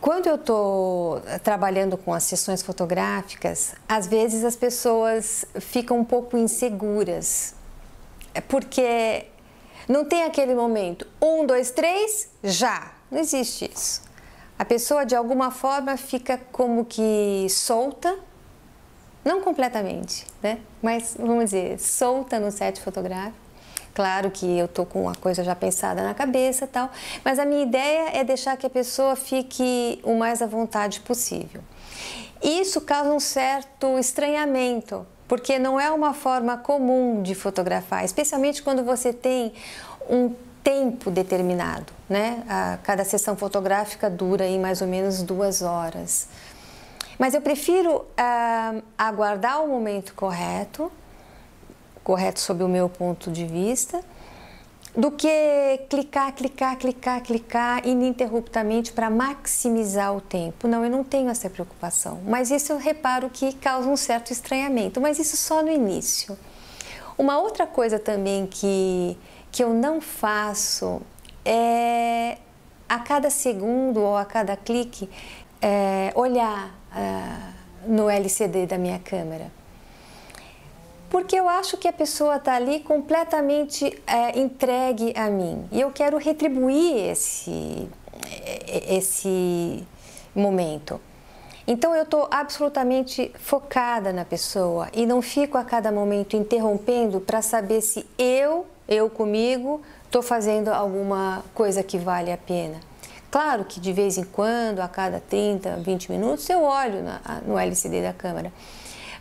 Quando eu estou trabalhando com as sessões fotográficas, às vezes as pessoas ficam um pouco inseguras, é porque não tem aquele momento, um, dois, três, já. Não existe isso. A pessoa de alguma forma fica como que solta, não completamente, né? Mas vamos dizer, solta no set fotográfico Claro que eu tô com a coisa já pensada na cabeça tal, mas a minha ideia é deixar que a pessoa fique o mais à vontade possível. Isso causa um certo estranhamento, porque não é uma forma comum de fotografar, especialmente quando você tem um tempo determinado, né? A, cada sessão fotográfica dura aí mais ou menos duas horas. Mas eu prefiro ah, aguardar o momento correto correto sob o meu ponto de vista, do que clicar, clicar, clicar, clicar ininterruptamente para maximizar o tempo. Não, eu não tenho essa preocupação. Mas isso eu reparo que causa um certo estranhamento, mas isso só no início. Uma outra coisa também que, que eu não faço é a cada segundo ou a cada clique é, olhar é, no LCD da minha câmera. Porque eu acho que a pessoa está ali completamente é, entregue a mim e eu quero retribuir esse, é, esse momento. Então eu estou absolutamente focada na pessoa e não fico a cada momento interrompendo para saber se eu, eu comigo, estou fazendo alguma coisa que vale a pena. Claro que de vez em quando, a cada 30, 20 minutos, eu olho na, no LCD da câmera.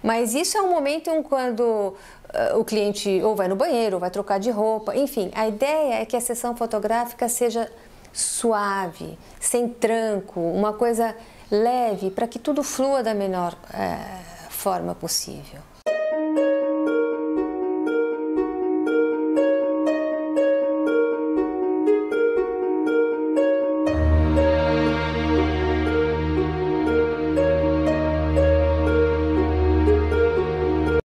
Mas isso é um momento em quando eh, o cliente ou vai no banheiro, ou vai trocar de roupa, enfim. A ideia é que a sessão fotográfica seja suave, sem tranco, uma coisa leve, para que tudo flua da menor eh, forma possível.